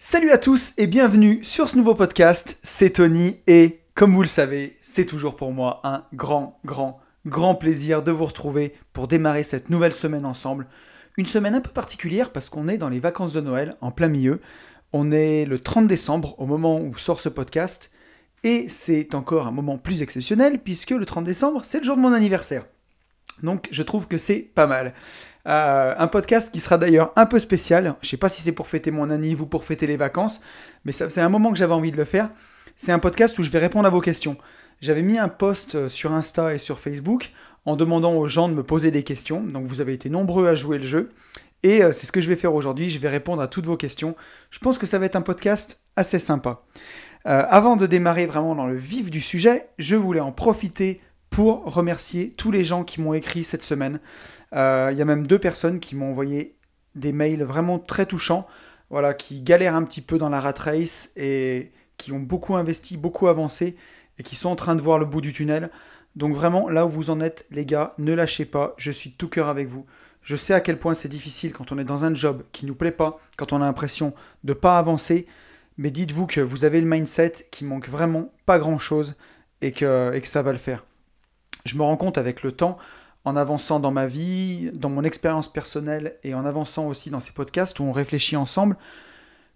Salut à tous et bienvenue sur ce nouveau podcast. C'est Tony et comme vous le savez, c'est toujours pour moi un grand, grand, grand plaisir de vous retrouver pour démarrer cette nouvelle semaine ensemble. Une semaine un peu particulière parce qu'on est dans les vacances de Noël en plein milieu. On est le 30 décembre au moment où sort ce podcast et c'est encore un moment plus exceptionnel puisque le 30 décembre c'est le jour de mon anniversaire. Donc je trouve que c'est pas mal. Euh, un podcast qui sera d'ailleurs un peu spécial. Je ne sais pas si c'est pour fêter mon anniv ou pour fêter les vacances, mais c'est un moment que j'avais envie de le faire. C'est un podcast où je vais répondre à vos questions. J'avais mis un post euh, sur Insta et sur Facebook en demandant aux gens de me poser des questions. Donc vous avez été nombreux à jouer le jeu. Et euh, c'est ce que je vais faire aujourd'hui, je vais répondre à toutes vos questions. Je pense que ça va être un podcast assez sympa. avant de démarrer vraiment dans le vif du sujet, je voulais en profiter pour remercier tous les gens qui m'ont écrit cette semaine. Il euh, y a même deux personnes qui m'ont envoyé des mails vraiment très touchants, voilà, qui galèrent un petit peu dans la rat race et qui ont beaucoup investi, beaucoup avancé et qui sont en train de voir le bout du tunnel. Donc vraiment, là où vous en êtes, les gars, ne lâchez pas. Je suis tout cœur avec vous. Je sais à quel point c'est difficile quand on est dans un job qui ne nous plaît pas, quand on a l'impression de ne pas avancer. Mais dites-vous que vous avez le mindset qui manque vraiment pas grand-chose et que, et que ça va le faire. Je me rends compte avec le temps en avançant dans ma vie, dans mon expérience personnelle et en avançant aussi dans ces podcasts où on réfléchit ensemble,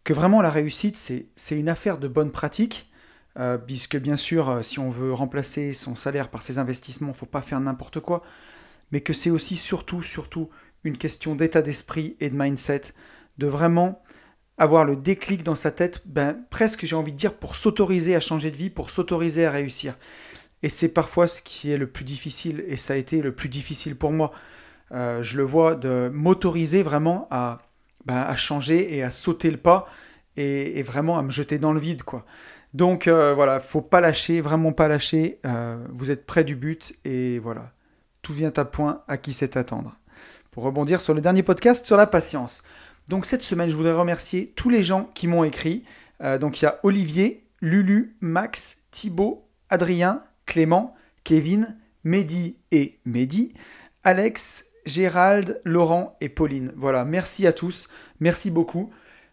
que vraiment la réussite, c'est une affaire de bonne pratique, euh, puisque bien sûr, euh, si on veut remplacer son salaire par ses investissements, faut pas faire n'importe quoi, mais que c'est aussi surtout, surtout une question d'état d'esprit et de mindset, de vraiment avoir le déclic dans sa tête, ben, presque j'ai envie de dire, pour s'autoriser à changer de vie, pour s'autoriser à réussir. Et c'est parfois ce qui est le plus difficile, et ça a été le plus difficile pour moi. Euh, je le vois, de m'autoriser vraiment à, ben, changer et à sauter le pas, et, vraiment à me jeter dans le vide, quoi. Donc il euh, voilà, faut pas lâcher, vraiment pas lâcher. Euh, vous êtes près du but, et voilà, tout vient à point à qui sait attendre. Pour rebondir sur le dernier podcast sur la patience. Donc cette semaine, je voudrais remercier tous les gens qui m'ont écrit. donc il y a Olivier, Lulu, Max, Thibaut, Adrien, Clément, Kevin, Mehdi et Mehdi, Alex, Gérald, Laurent et Pauline. Voilà, merci à tous, merci beaucoup.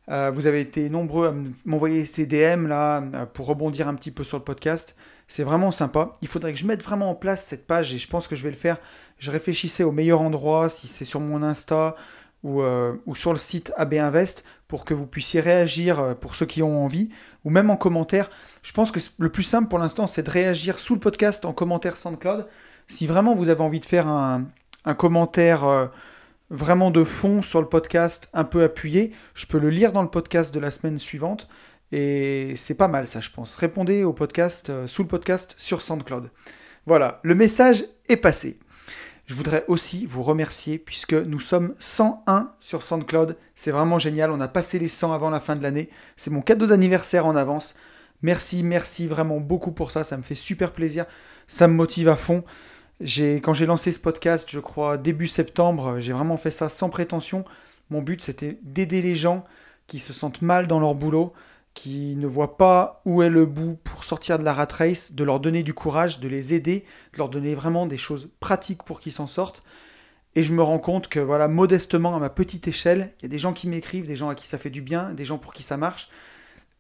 Euh, vous avez été nombreux à m'envoyer ces DM là euh, pour rebondir un petit peu sur le podcast. C'est vraiment sympa. Il faudrait que je mette vraiment en place cette page et je pense que je vais le faire. Je réfléchissais au meilleur endroit, si c'est sur mon Insta, euh, ou, sur le site AB Invest pour que vous puissiez réagir euh, pour ceux qui ont envie, ou même en commentaire. Je pense que le plus simple pour l'instant, c'est de réagir sous le podcast en commentaire SoundCloud. Si vraiment vous avez envie de faire un, commentaire euh, vraiment de fond sur le podcast, un peu appuyé, je peux le lire dans le podcast de la semaine suivante. Et c'est pas mal ça, je pense. Répondez au podcast, sous le podcast, sur SoundCloud. Voilà, le message est passé je voudrais aussi vous remercier puisque nous sommes 101 sur SoundCloud. C'est vraiment génial. On a passé les 100 avant la fin de l'année. C'est mon cadeau d'anniversaire en avance. Merci, merci vraiment beaucoup pour ça. Ça me fait super plaisir. Ça me motive à fond. Quand j'ai lancé ce podcast, je crois début septembre, j'ai vraiment fait ça sans prétention. Mon but, c'était d'aider les gens qui se sentent mal dans leur boulot, qui ne voient pas où est le bout pour sortir de la rat race, de leur donner du courage, de les aider, de leur donner vraiment des choses pratiques pour qu'ils s'en sortent. Et je me rends compte que, voilà, modestement, à ma petite échelle, il y a des gens qui m'écrivent, des gens à qui ça fait du bien, des gens pour qui ça marche.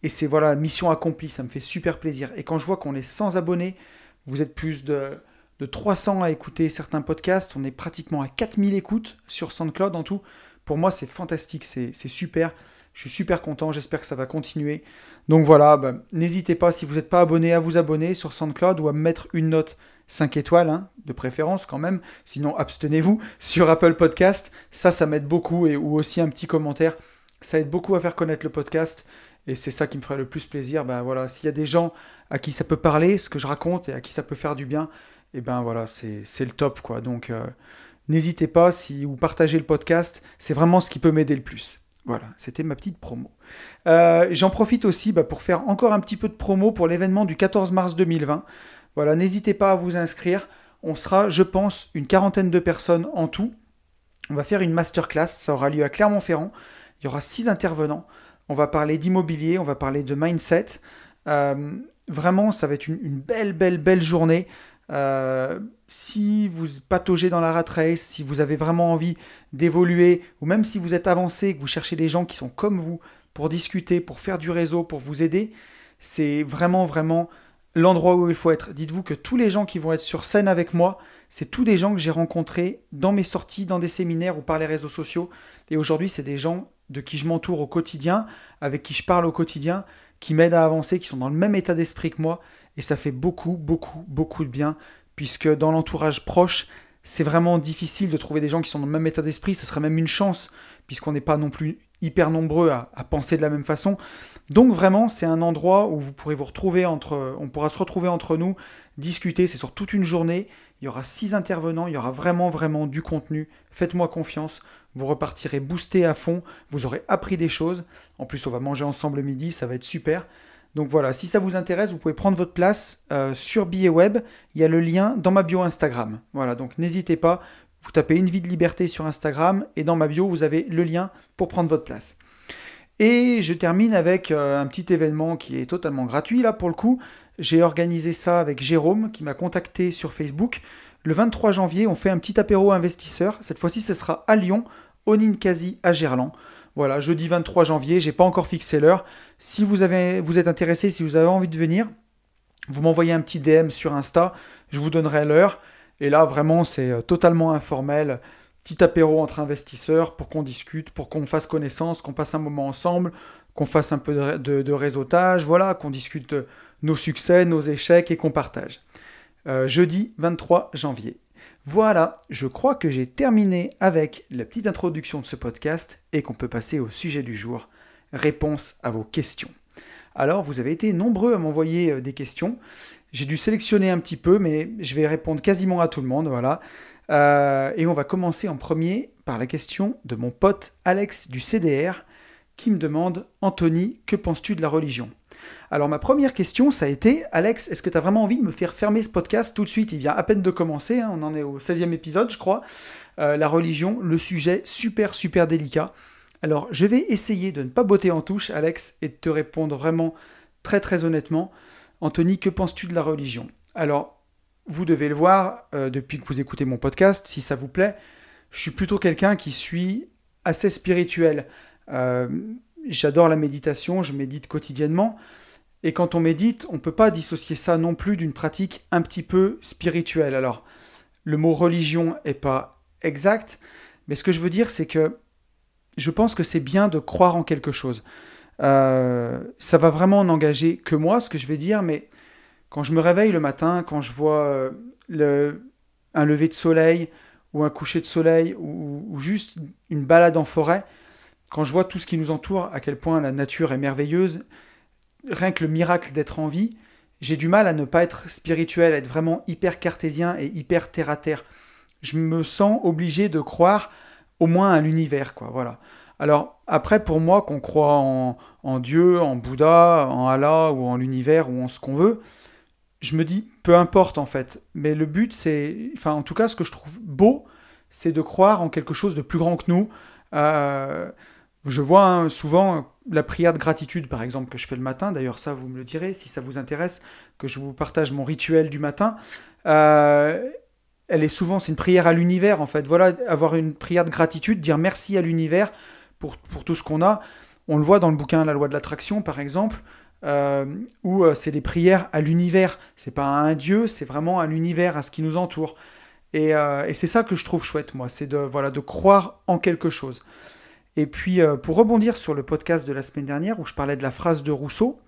Et c'est, voilà, mission accomplie, ça me fait super plaisir. Et quand je vois qu'on est 100 abonnés, vous êtes plus de, de 300 à écouter certains podcasts, on est pratiquement à 4000 écoutes sur SoundCloud en tout. Pour moi, c'est fantastique, c'est super. Je suis super content, j'espère que ça va continuer. Donc voilà, bah, n'hésitez pas, si vous n'êtes pas abonné, à vous abonner sur SoundCloud ou à mettre une note 5 étoiles, hein, de préférence quand même, sinon abstenez-vous, sur Apple Podcast. Ça, ça m'aide beaucoup, et, ou aussi un petit commentaire. Ça aide beaucoup à faire connaître le podcast, et c'est ça qui me ferait le plus plaisir. Ben voilà, s'il y a des gens à qui ça peut parler, ce que je raconte, et à qui ça peut faire du bien, et eh ben voilà, c'est le top, quoi. Donc euh, n'hésitez pas, si vous partagez le podcast, c'est vraiment ce qui peut m'aider le plus. Voilà, c'était ma petite promo. Euh, j'en profite aussi bah, pour faire encore un petit peu de promo pour l'événement du 14 mars 2020. Voilà, n'hésitez pas à vous inscrire. On sera, je pense, une quarantaine de personnes en tout. On va faire une masterclass, ça aura lieu à Clermont-Ferrand. Il y aura six intervenants. On va parler d'immobilier, on va parler de mindset. Euh, vraiment, ça va être une, belle, belle, belle journée. Euh, si vous pataugez dans la rat race, si vous avez vraiment envie d'évoluer, ou même si vous êtes avancé, que vous cherchez des gens qui sont comme vous pour discuter, pour faire du réseau, pour vous aider, c'est vraiment, vraiment l'endroit où il faut être. Dites-vous que tous les gens qui vont être sur scène avec moi, c'est tous des gens que j'ai rencontrés dans mes sorties, dans des séminaires ou par les réseaux sociaux. Et aujourd'hui, c'est des gens de qui je m'entoure au quotidien, avec qui je parle au quotidien, qui m'aident à avancer, qui sont dans le même état d'esprit que moi. Et ça fait beaucoup, beaucoup, beaucoup de bien, puisque dans l'entourage proche, c'est vraiment difficile de trouver des gens qui sont dans le même état d'esprit. Ça serait même une chance, puisqu'on n'est pas non plus hyper nombreux à, penser de la même façon. Donc vraiment, c'est un endroit où vous pourrez vous retrouver entre, on pourra se retrouver entre nous, discuter. C'est sur toute une journée. Il y aura six intervenants. Il y aura vraiment, vraiment du contenu. Faites-moi confiance. Vous repartirez boosté à fond. Vous aurez appris des choses. En plus, on va manger ensemble le midi. Ça va être super. Donc voilà, si ça vous intéresse, vous pouvez prendre votre place euh, sur Billet Web. Il y a le lien dans ma bio Instagram. Voilà, donc n'hésitez pas. Vous tapez une vie de liberté sur Instagram et dans ma bio, vous avez le lien pour prendre votre place. Et je termine avec euh, un petit événement qui est totalement gratuit là pour le coup. J'ai organisé ça avec Jérôme qui m'a contacté sur Facebook. Le 23 janvier, on fait un petit apéro investisseur. Cette fois-ci, ce sera à Lyon, au Ninkasi à Gerland. Voilà, jeudi 23 janvier, j'ai pas encore fixé l'heure. Si vous, êtes intéressé, si vous avez envie de venir, vous m'envoyez un petit DM sur Insta, je vous donnerai l'heure. Et là, vraiment, c'est euh, totalement informel. Petit apéro entre investisseurs pour qu'on discute, pour qu'on fasse connaissance, qu'on passe un moment ensemble, qu'on fasse un peu de, réseautage, voilà, qu'on discute euh, nos succès, nos échecs et qu'on partage. Euh, jeudi 23 janvier. Voilà, je crois que j'ai terminé avec la petite introduction de ce podcast et qu'on peut passer au sujet du jour réponse à vos questions. Alors, vous avez été nombreux à m'envoyer euh, des questions. J'ai dû sélectionner un petit peu, mais je vais répondre quasiment à tout le monde, voilà. Euh, et on va commencer en premier par la question de mon pote Alex du CDR qui me demande Anthony, que penses-tu de la religion alors ma première question, ça a été, Alex, est-ce que tu as vraiment envie de me faire fermer ce podcast tout de suite Il vient à peine de commencer, hein, on en est au 16e épisode, je crois. Euh, la religion, le sujet super, super délicat. Alors, je vais essayer de ne pas botter en touche, Alex, et de te répondre vraiment très très honnêtement. Anthony, que penses-tu de la religion Alors, vous devez le voir euh, depuis que vous écoutez mon podcast, si ça vous plaît, je suis plutôt quelqu'un qui suis assez spirituel. Euh, j'adore la méditation, je médite quotidiennement. Et quand on médite, on ne peut pas dissocier ça non plus d'une pratique un petit peu spirituelle. Alors, le mot religion n'est pas exact, mais ce que je veux dire, c'est que je pense que c'est bien de croire en quelque chose. Euh, ça va vraiment n'engager que moi, ce que je vais dire, mais quand je me réveille le matin, quand je vois euh, un lever de soleil ou un coucher de soleil ou, juste une balade en forêt, quand je vois tout ce qui nous entoure, à quel point la nature est merveilleuse, rien que le miracle d'être en vie, j'ai du mal à ne pas être spirituel, à être vraiment hyper cartésien et hyper terre à terre. Je me sens obligé de croire au moins à l'univers, quoi. Voilà. Alors après, pour moi, qu'on croit en, Dieu, en Bouddha, en Allah ou en l'univers ou en ce qu'on veut, je me dis peu importe en fait. Mais le but, c'est, enfin en tout cas, ce que je trouve beau, c'est de croire en quelque chose de plus grand que nous. Euh, je vois hein, souvent la prière de gratitude, par exemple, que je fais le matin. D'ailleurs, ça, vous me le direz si ça vous intéresse, que je vous partage mon rituel du matin. Euh, elle est souvent, c'est une prière à l'univers en fait. Voilà, avoir une prière de gratitude, dire merci à l'univers pour, pour tout ce qu'on a. On le voit dans le bouquin La loi de l'attraction par exemple, euh, où euh, c'est des prières à l'univers. C'est pas à un dieu, c'est vraiment à l'univers, à ce qui nous entoure. Et, euh, c'est ça que je trouve chouette moi, c'est de voilà de croire en quelque chose. Et puis pour rebondir sur le podcast de la semaine dernière où je parlais de la phrase de Rousseau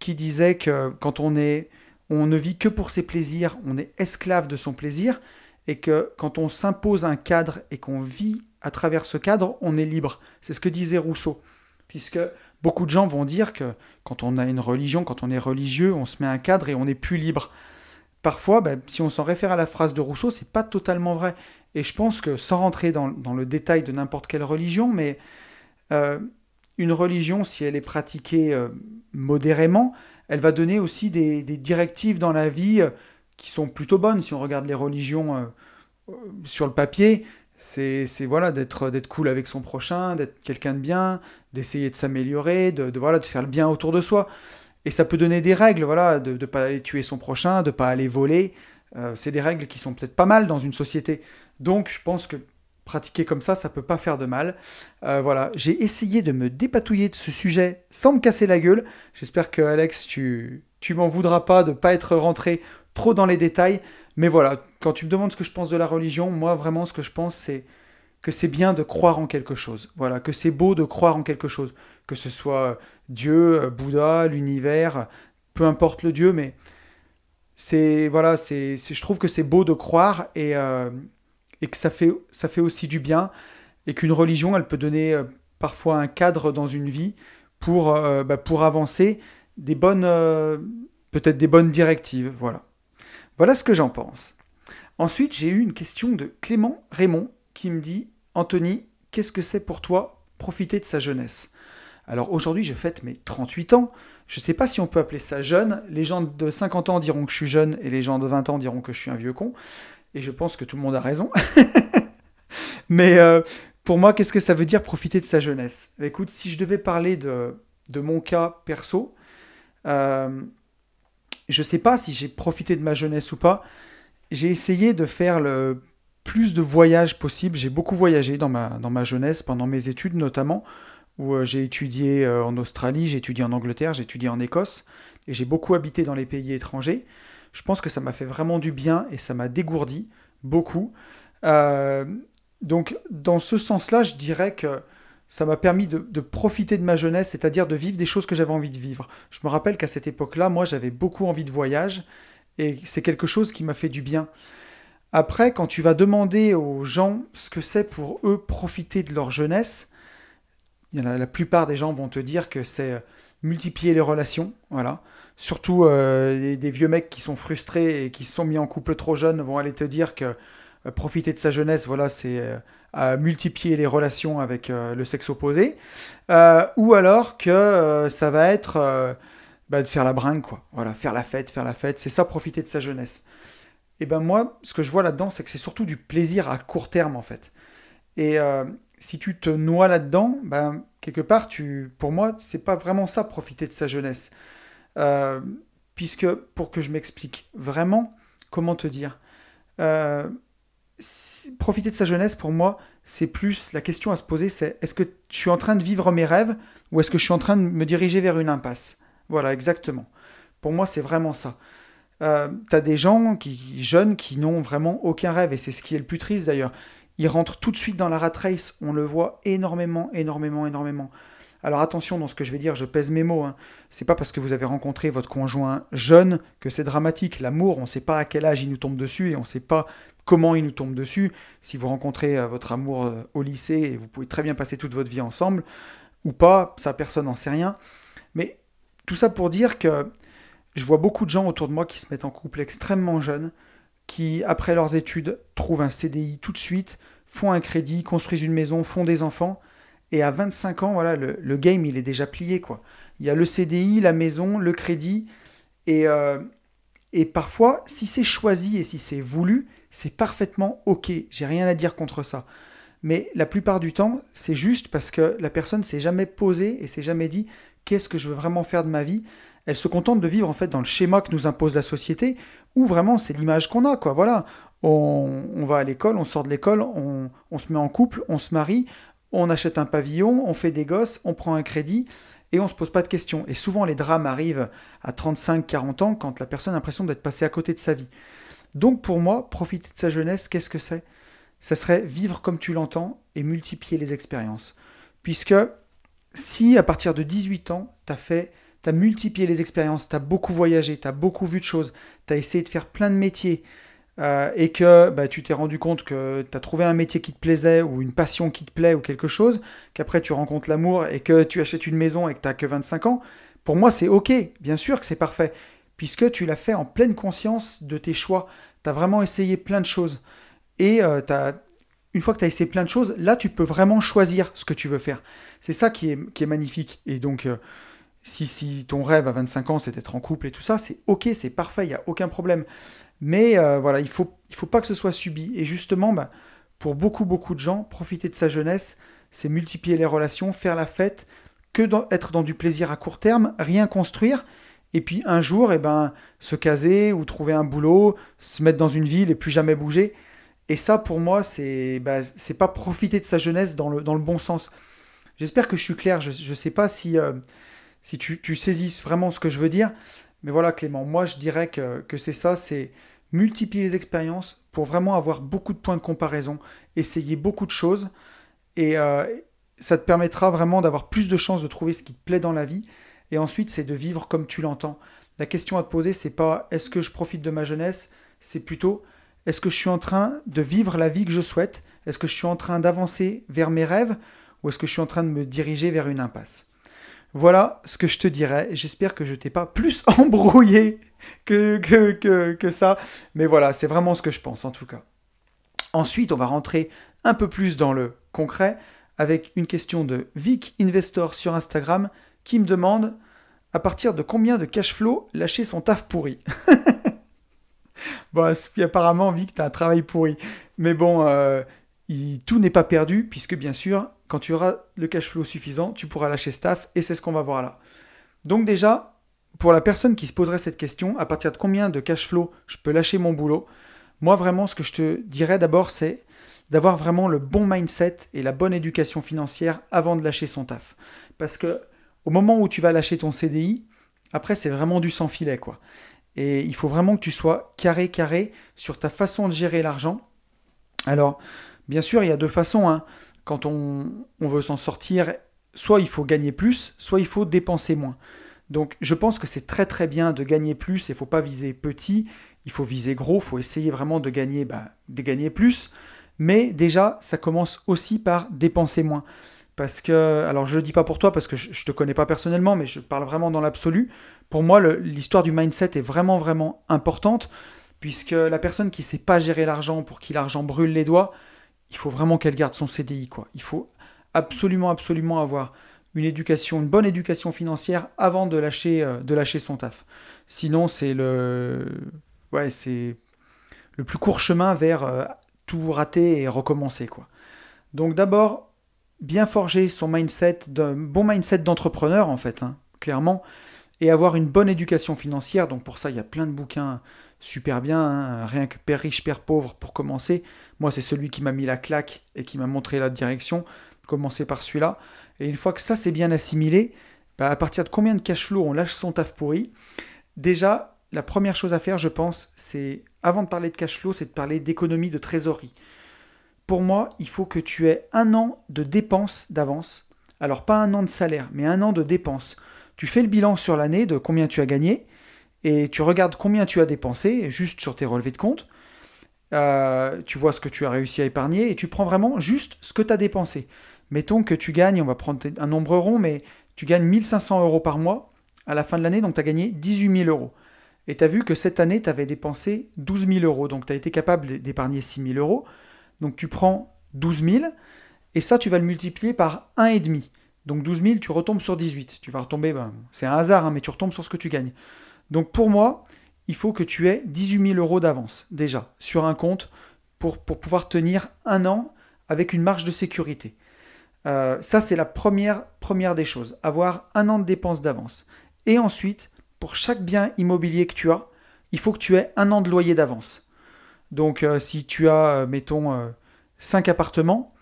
qui disait que quand on est on ne vit que pour ses plaisirs, on est esclave de son plaisir, et que quand on s'impose un cadre et qu'on vit à travers ce cadre, on est libre. C'est ce que disait Rousseau, puisque beaucoup de gens vont dire que quand on a une religion, quand on est religieux, on se met un cadre et on n'est plus libre. Parfois, ben, si on s'en réfère à la phrase de Rousseau, c'est pas totalement vrai. Et je pense que, sans rentrer dans, le détail de n'importe quelle religion, mais euh, une religion, si elle est pratiquée euh, modérément, elle va donner aussi des, directives dans la vie euh, qui sont plutôt bonnes si on regarde les religions euh, euh, sur le papier. C'est voilà d'être cool avec son prochain, d'être quelqu'un de bien, d'essayer de s'améliorer, de, voilà de faire le bien autour de soi. Et ça peut donner des règles, voilà, de ne pas aller tuer son prochain, de ne pas aller voler. c'est des règles qui sont peut-être pas mal dans une société. Donc je pense que pratiquer comme ça, ça peut pas faire de mal. Euh, voilà, j'ai essayé de me dépatouiller de ce sujet sans me casser la gueule. J'espère que Alex, tu, tu m'en voudras pas de pas être rentré trop dans les détails. Mais voilà, quand tu me demandes ce que je pense de la religion, moi vraiment ce que je pense c'est que c'est bien de croire en quelque chose. Voilà, que c'est beau de croire en quelque chose, que ce soit euh, Dieu, euh, Bouddha, l'univers, peu importe le Dieu, mais c'est voilà, c'est je trouve que c'est beau de croire et et que ça fait, ça fait aussi du bien et qu'une religion, elle peut donner euh, parfois un cadre dans une vie pour, euh, bah, pour avancer des bonnes, euh, peut-être des bonnes directives. Voilà. Voilà ce que j'en pense. Ensuite, j'ai eu une question de Clément Raymond qui me dit Anthony, qu'est-ce que c'est pour toi profiter de sa jeunesse Alors aujourd'hui, je fête mes 38 ans. Je ne sais pas si on peut appeler ça jeune. Les gens de 50 ans diront que je suis jeune et les gens de 20 ans diront que je suis un vieux con et je pense que tout le monde a raison. Mais euh, pour moi, qu'est-ce que ça veut dire profiter de sa jeunesse Écoute, si je devais parler de, mon cas perso, euh, je ne sais pas si j'ai profité de ma jeunesse ou pas. J'ai essayé de faire le plus de voyages possible. J'ai beaucoup voyagé dans ma, dans ma jeunesse, pendant mes études notamment, où euh, j'ai étudié en Australie, j'ai étudié en Angleterre, j'ai étudié en Écosse, et j'ai beaucoup habité dans les pays étrangers je pense que ça m'a fait vraiment du bien et ça m'a dégourdi beaucoup. Euh, donc dans ce sens-là, je dirais que ça m'a permis de, de, profiter de ma jeunesse, c'est-à-dire de vivre des choses que j'avais envie de vivre. Je me rappelle qu'à cette époque-là, moi, j'avais beaucoup envie de voyage, et c'est quelque chose qui m'a fait du bien. Après, quand tu vas demander aux gens ce que c'est pour eux profiter de leur jeunesse, la plupart des gens vont te dire que c'est euh, multiplier les relations, voilà. Surtout euh, des, vieux mecs qui sont frustrés et qui se sont mis en couple trop jeunes vont aller te dire que euh, profiter de sa jeunesse, voilà, c'est euh, multiplier les relations avec le sexe opposé. ou alors que ça va être bah, de faire la bringue, quoi. Voilà, faire la fête, faire la fête, c'est ça, profiter de sa jeunesse. Et ben moi, ce que je vois là-dedans, c'est que c'est surtout du plaisir à court terme, en fait. Et si tu te noies là-dedans, ben, quelque part, tu, pour moi, c'est pas vraiment ça, profiter de sa jeunesse. Euh, puisque, pour que je m'explique vraiment, comment te dire euh, Profiter de sa jeunesse, pour moi, c'est plus la question à se poser, c'est est-ce que je suis en train de vivre mes rêves ou est-ce que je suis en train de me diriger vers une impasse Voilà, exactement. Pour moi, c'est vraiment ça. Euh, tu as des gens qui jeunes qui n'ont vraiment aucun rêve et c'est ce qui est le plus triste d'ailleurs. Il rentre tout de suite dans la rat race. On le voit énormément, énormément, énormément. Alors attention dans ce que je vais dire, je pèse mes mots. Hein. C'est pas parce que vous avez rencontré votre conjoint jeune que c'est dramatique. L'amour, on ne sait pas à quel âge il nous tombe dessus et on ne sait pas comment il nous tombe dessus. Si vous rencontrez euh, votre amour euh, au lycée et vous pouvez très bien passer toute votre vie ensemble ou pas, ça personne n'en sait rien. Mais tout ça pour dire que je vois beaucoup de gens autour de moi qui se mettent en couple extrêmement jeunes, qui après leurs études trouvent un CDI tout de suite, font un crédit, construisent une maison, font des enfants. Et à 25 ans, voilà, le, game, il est déjà plié. quoi. Il y a le CDI, la maison, le crédit. Et, euh, et parfois, si c'est choisi et si c'est voulu, c'est parfaitement OK. J'ai rien à dire contre ça. Mais la plupart du temps, c'est juste parce que la personne s'est jamais posée et s'est jamais dit qu'est-ce que je veux vraiment faire de ma vie. Elle se contente de vivre en fait dans le schéma que nous impose la société, ou vraiment c'est l'image qu'on a, quoi. Voilà, on, va à l'école, on sort de l'école, on, se met en couple, on se marie, on achète un pavillon, on fait des gosses, on prend un crédit et on se pose pas de questions. Et souvent, les drames arrivent à 35-40 ans quand la personne a l'impression d'être passée à côté de sa vie. Donc, pour moi, profiter de sa jeunesse, qu'est-ce que c'est Ça serait vivre comme tu l'entends et multiplier les expériences. Puisque si à partir de 18 ans, tu as fait. T'as multiplié les expériences, tu as beaucoup voyagé, tu as beaucoup vu de choses, tu as essayé de faire plein de métiers, euh, et que bah, tu t'es rendu compte que tu as trouvé un métier qui te plaisait ou une passion qui te plaît ou quelque chose, qu'après tu rencontres l'amour et que tu achètes une maison et que tu que 25 ans, pour moi c'est ok, bien sûr que c'est parfait, puisque tu l'as fait en pleine conscience de tes choix, tu as vraiment essayé plein de choses. Et euh, une fois que tu as essayé plein de choses, là tu peux vraiment choisir ce que tu veux faire. C'est ça qui est, magnifique. Et donc... Euh, si, si ton rêve à 25 ans, c'est d'être en couple et tout ça, c'est ok, c'est parfait, il n'y a aucun problème. Mais euh, voilà, il faut, il faut pas que ce soit subi. Et justement, bah, pour beaucoup, beaucoup de gens, profiter de sa jeunesse, c'est multiplier les relations, faire la fête, que d'être être dans du plaisir à court terme, rien construire. Et puis un jour, et eh ben, se caser ou trouver un boulot, se mettre dans une ville et plus jamais bouger. Et ça, pour moi, c'est bah, pas profiter de sa jeunesse dans le, dans le bon sens. J'espère que je suis clair. Je ne sais pas si, euh, si tu, tu saisis vraiment ce que je veux dire. Mais voilà, Clément, moi, je dirais que, que c'est ça. C'est multiplie les expériences pour vraiment avoir beaucoup de points de comparaison, essayer beaucoup de choses, et euh, ça te permettra vraiment d'avoir plus de chances de trouver ce qui te plaît dans la vie, et ensuite c'est de vivre comme tu l'entends. La question à te poser, c'est pas est-ce que je profite de ma jeunesse, c'est plutôt est-ce que je suis en train de vivre la vie que je souhaite, est-ce que je suis en train d'avancer vers mes rêves, ou est-ce que je suis en train de me diriger vers une impasse voilà ce que je te dirais. J'espère que je t'ai pas plus embrouillé que, que, que, ça. Mais voilà, c'est vraiment ce que je pense en tout cas. Ensuite, on va rentrer un peu plus dans le concret avec une question de Vic Investor sur Instagram qui me demande à partir de combien de cash flow lâcher son taf pourri Bon, bah, apparemment, Vic, tu as un travail pourri. Mais bon, euh, tout n'est pas perdu puisque bien sûr, quand tu auras le cash flow suffisant, tu pourras lâcher staff et c'est ce qu'on va voir là. Donc déjà, pour la personne qui se poserait cette question, à partir de combien de cash flow je peux lâcher mon boulot, moi vraiment ce que je te dirais d'abord c'est d'avoir vraiment le bon mindset et la bonne éducation financière avant de lâcher son taf. Parce que au moment où tu vas lâcher ton CDI, après c'est vraiment du sans filet quoi. Et il faut vraiment que tu sois carré carré sur ta façon de gérer l'argent. Alors, bien sûr, il y a deux façons. Hein quand on, veut s'en sortir, soit il faut gagner plus, soit il faut dépenser moins. Donc je pense que c'est très très bien de gagner plus il ne faut pas viser petit, il faut viser gros, il faut essayer vraiment de gagner, bah, de gagner plus. Mais déjà, ça commence aussi par dépenser moins. Parce que, alors je ne dis pas pour toi parce que je ne te connais pas personnellement, mais je parle vraiment dans l'absolu. Pour moi, l'histoire du mindset est vraiment vraiment importante, puisque la personne qui ne sait pas gérer l'argent pour qui l'argent brûle les doigts, il faut vraiment qu'elle garde son CDI. Quoi. Il faut absolument, absolument avoir une éducation, une bonne éducation financière avant de lâcher, euh, de lâcher son taf. Sinon, c'est le, ouais, c'est le plus court chemin vers euh, tout rater et recommencer. Quoi. Donc d'abord, bien forger son mindset, d'un bon mindset d'entrepreneur en fait, hein, clairement, et avoir une bonne éducation financière. Donc pour ça, il y a plein de bouquins super bien, hein, rien que Père riche, Père pauvre pour commencer. Moi, c'est celui qui m'a mis la claque et qui m'a montré la direction. Commencer par celui-là. Et une fois que ça, c'est bien assimilé, bah, à partir de combien de cash flow on lâche son taf pourri Déjà, la première chose à faire, je pense, c'est, avant de parler de cash flow, c'est de parler d'économie de trésorerie. Pour moi, il faut que tu aies un an de dépenses d'avance. Alors, pas un an de salaire, mais un an de dépenses. Tu fais le bilan sur l'année de combien tu as gagné, et tu regardes combien tu as dépensé juste sur tes relevés de compte. Euh, tu vois ce que tu as réussi à épargner et tu prends vraiment juste ce que tu as dépensé. Mettons que tu gagnes, on va prendre un nombre rond, mais tu gagnes 1500 euros par mois à la fin de l'année, donc tu as gagné 18 000 euros. Et tu as vu que cette année, tu avais dépensé 12 000 euros, donc tu as été capable d'épargner 6 000 euros. Donc tu prends 12 000 et ça, tu vas le multiplier par 1,5. Donc 12 000, tu retombes sur 18. Tu vas retomber, ben, c'est un hasard, hein, mais tu retombes sur ce que tu gagnes. Donc pour moi, il faut que tu aies 18 000 euros d'avance déjà sur un compte pour, pouvoir tenir un an avec une marge de sécurité. Euh, ça, c'est la première, première des choses, avoir un an de dépenses d'avance. Et ensuite, pour chaque bien immobilier que tu as, il faut que tu aies un an de loyer d'avance. Donc euh, si tu as, euh, mettons, 5 appartements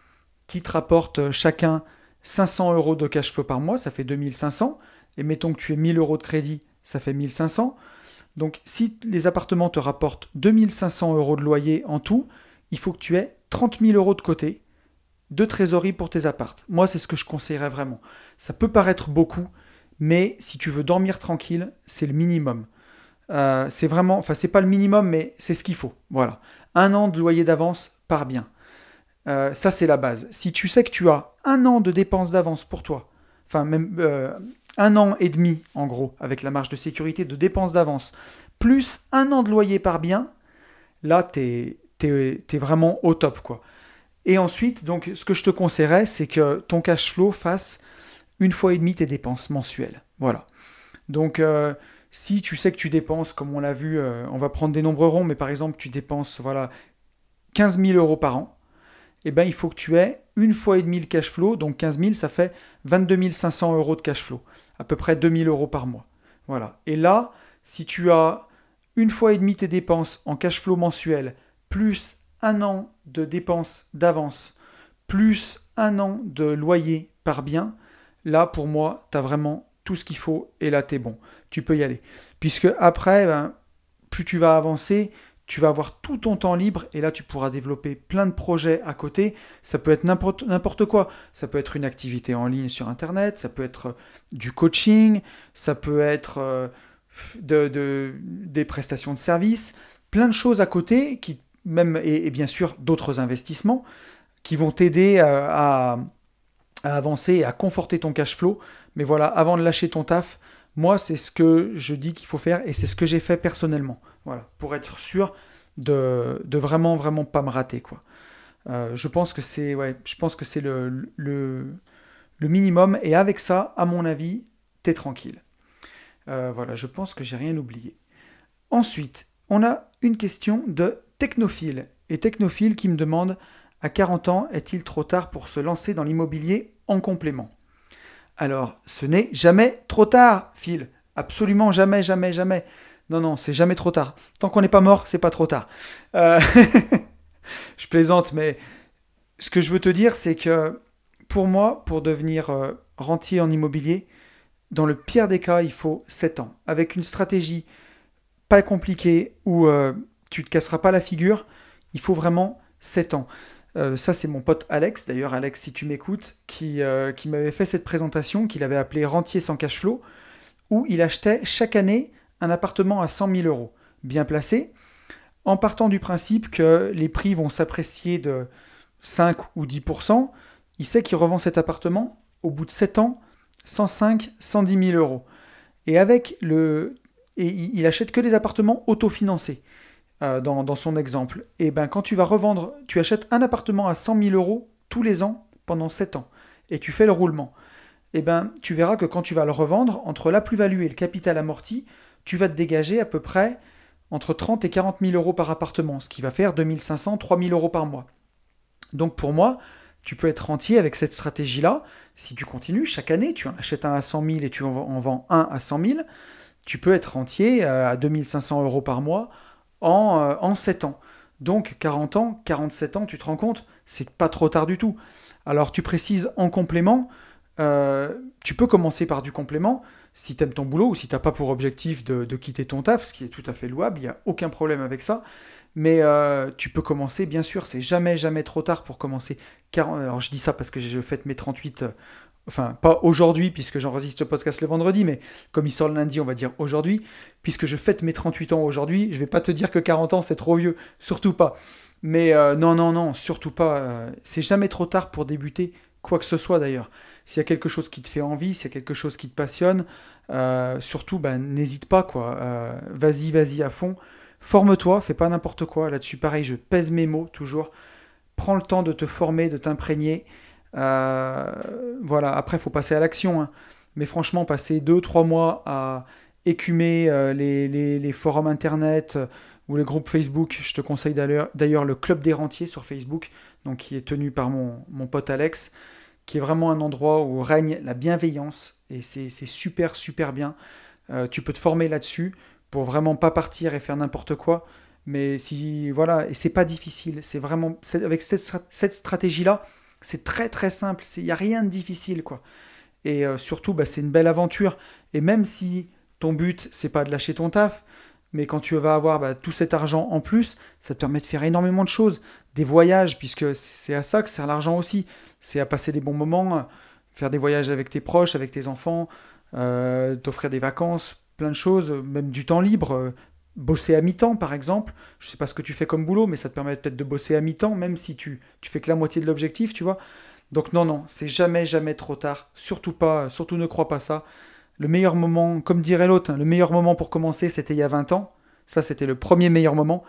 qui te rapportent chacun 500 euros de cash flow par mois, ça fait 2500. Et mettons que tu aies 1000 euros de crédit, ça fait 1500. Donc si les appartements te rapportent 2500 euros de loyer en tout, il faut que tu aies 30 000 euros de côté de trésorerie pour tes appartes. Moi, c'est ce que je conseillerais vraiment. Ça peut paraître beaucoup, mais si tu veux dormir tranquille, c'est le minimum. Euh, c'est vraiment, enfin, c'est pas le minimum, mais c'est ce qu'il faut. Voilà. Un an de loyer d'avance par bien. Euh, ça, c'est la base. Si tu sais que tu as un an de dépenses d'avance pour toi, enfin, même euh, un an et demi, en gros, avec la marge de sécurité de dépenses d'avance, plus un an de loyer par bien, là, tu es, vraiment au top, quoi. Et ensuite, donc, ce que je te conseillerais, c'est que ton cash flow fasse une fois et demi tes dépenses mensuelles. Voilà. Donc, euh, si tu sais que tu dépenses, comme on l'a vu, euh, on va prendre des nombres ronds, mais par exemple, tu dépenses, voilà, 15 000 euros par an, eh ben, il faut que tu aies une fois et demi le cash flow, donc 15 000, ça fait 22 500 euros de cash flow à peu près 2000 euros par mois. Voilà. Et là, si tu as une fois et demie tes dépenses en cash flow mensuel, plus un an de dépenses d'avance, plus un an de loyer par bien, là pour moi, tu as vraiment tout ce qu'il faut et là tu es bon. Tu peux y aller. Puisque après, ben, plus tu vas avancer, tu vas avoir tout ton temps libre et là tu pourras développer plein de projets à côté. Ça peut être n'importe quoi. Ça peut être une activité en ligne sur Internet, ça peut être euh, du coaching, ça peut être euh, des prestations de services, plein de choses à côté qui même et, bien sûr d'autres investissements qui vont t'aider euh, à, à, avancer et à conforter ton cash flow. Mais voilà, avant de lâcher ton taf, moi, c'est ce que je dis qu'il faut faire et c'est ce que j'ai fait personnellement. Voilà, pour être sûr de, vraiment, vraiment pas me rater, quoi. Euh, je pense que c'est ouais, le, minimum et avec ça, à mon avis, t'es tranquille. Euh, voilà, je pense que j'ai rien oublié. Ensuite, on a une question de Technophile et Technophile qui me demande à 40 ans, est-il trop tard pour se lancer dans l'immobilier en complément alors, ce n'est jamais trop tard, Phil. Absolument jamais, jamais, jamais. Non, non, c'est jamais trop tard. Tant qu'on n'est pas mort, c'est pas trop tard. Euh, je plaisante, mais ce que je veux te dire, c'est que pour moi, pour devenir euh, rentier en immobilier, dans le pire des cas, il faut 7 ans. Avec une stratégie pas compliquée où euh, tu ne te casseras pas la figure, il faut vraiment 7 ans. Euh, ça, c'est mon pote Alex, d'ailleurs, Alex, si tu m'écoutes, qui, euh, qui m'avait fait cette présentation qu'il avait appelée Rentier sans cash flow, où il achetait chaque année un appartement à 100 000 euros, bien placé, en partant du principe que les prix vont s'apprécier de 5 ou 10 il sait qu'il revend cet appartement au bout de 7 ans 105, 110 000 euros. Et avec le. Et il achète que des appartements autofinancés. Euh, dans, son exemple. Et eh ben quand tu vas revendre, tu achètes un appartement à 100 000 euros tous les ans pendant 7 ans et tu fais le roulement. Et eh ben tu verras que quand tu vas le revendre, entre la plus-value et le capital amorti, tu vas te dégager à peu près entre 30 et 40 000 euros par appartement, ce qui va faire 2500, 3000 euros par mois. Donc pour moi, tu peux être rentier avec cette stratégie-là. Si tu continues, chaque année, tu en achètes un à 100 000 et tu en vends un à 100 000, tu peux être rentier euh, à 2500 euros par mois en, euh, en 7 ans. Donc 40 ans, 47 ans, tu te rends compte, c'est pas trop tard du tout. Alors tu précises en complément, euh, tu peux commencer par du complément si t'aimes ton boulot ou si t'as pas pour objectif de, quitter ton taf, ce qui est tout à fait louable, il n'y a aucun problème avec ça. Mais euh, tu peux commencer, bien sûr, c'est jamais, jamais trop tard pour commencer. alors je dis ça parce que j'ai fait mes 38 enfin pas aujourd'hui puisque j'enregistre le podcast le vendredi, mais comme il sort le lundi, on va dire aujourd'hui, puisque je fête mes 38 ans aujourd'hui, je vais pas te dire que 40 ans c'est trop vieux, surtout pas. Mais euh, non, non, non, surtout pas. Euh, c'est jamais trop tard pour débuter quoi que ce soit d'ailleurs. S'il y a quelque chose qui te fait envie, s'il y a quelque chose qui te passionne, euh, surtout, bah, n'hésite pas, quoi. vas-y, vas-y à fond. Forme-toi, fais pas n'importe quoi. Là-dessus, pareil, je pèse mes mots toujours. Prends le temps de te former, de t'imprégner. Euh, voilà, après, il faut passer à l'action. Hein. Mais franchement, passer 2-3 mois à écumer euh, les, forums internet euh, ou les groupes Facebook, je te conseille d'ailleurs le Club des Rentiers sur Facebook, donc qui est tenu par mon, mon pote Alex, qui est vraiment un endroit où règne la bienveillance et c'est super, super bien. tu peux te former là-dessus pour vraiment pas partir et faire n'importe quoi. Mais si, voilà, et c'est pas difficile, c'est vraiment, avec cette stratégie-là, c'est très très simple, il n'y a rien de difficile quoi. Et euh, surtout, bah, c'est une belle aventure. Et même si ton but, c'est pas de lâcher ton taf, mais quand tu vas avoir bah, tout cet argent en plus, ça te permet de faire énormément de choses. Des voyages, puisque c'est à ça que sert l'argent aussi. C'est à passer des bons moments, faire des voyages avec tes proches, avec tes enfants, euh, t'offrir des vacances, plein de choses, même du temps libre, euh, bosser à mi-temps, par exemple. Je sais pas ce que tu fais comme boulot, mais ça te permet peut-être de bosser à mi-temps, même si tu, tu fais que la moitié de l'objectif, tu vois. Donc non, non, c'est jamais, jamais trop tard. Surtout pas, surtout ne crois pas ça. Le meilleur moment, comme dirait l'autre, hein, le meilleur moment pour commencer, c'était il y a 20 ans. Ça, c'était le premier meilleur moment.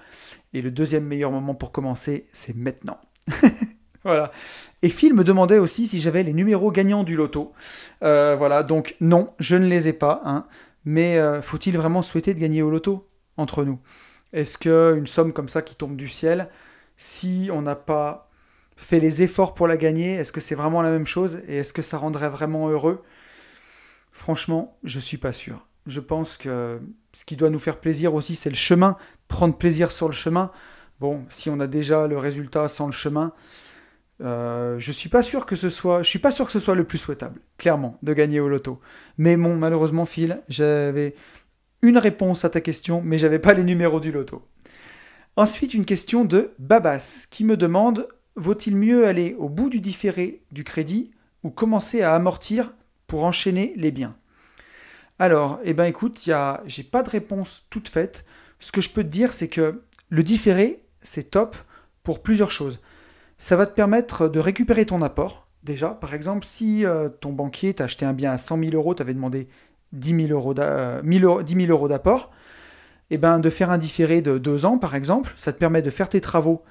Et le deuxième meilleur moment pour commencer, c'est maintenant. voilà. Et Phil me demandait aussi si j'avais les numéros gagnants du loto. Euh, voilà, donc non, je ne les ai pas. Hein. Mais euh, faut-il vraiment souhaiter de gagner au loto entre nous. Est-ce qu'une somme comme ça qui tombe du ciel, si on n'a pas fait les efforts pour la gagner, est-ce que c'est vraiment la même chose et est-ce que ça rendrait vraiment heureux Franchement, je suis pas sûr. Je pense que ce qui doit nous faire plaisir aussi, c'est le chemin, prendre plaisir sur le chemin. Bon, si on a déjà le résultat sans le chemin, euh, je suis pas sûr que ce soit, je suis pas sûr que ce soit le plus souhaitable, clairement, de gagner au loto. Mais bon, malheureusement, Phil, j'avais une réponse à ta question, mais j'avais pas les numéros du loto. Ensuite, une question de Babas qui me demande vaut-il mieux aller au bout du différé du crédit ou commencer à amortir pour enchaîner les biens Alors, eh ben écoute, a... j'ai pas de réponse toute faite. Ce que je peux te dire, c'est que le différé, c'est top pour plusieurs choses. Ça va te permettre de récupérer ton apport, déjà. Par exemple, si euh, ton banquier t'a acheté un bien à 100 000 euros, t'avais demandé 10 000 euh, euros d'apport, et eh ben, de faire un différé de deux ans, par exemple, ça te permet de faire tes travaux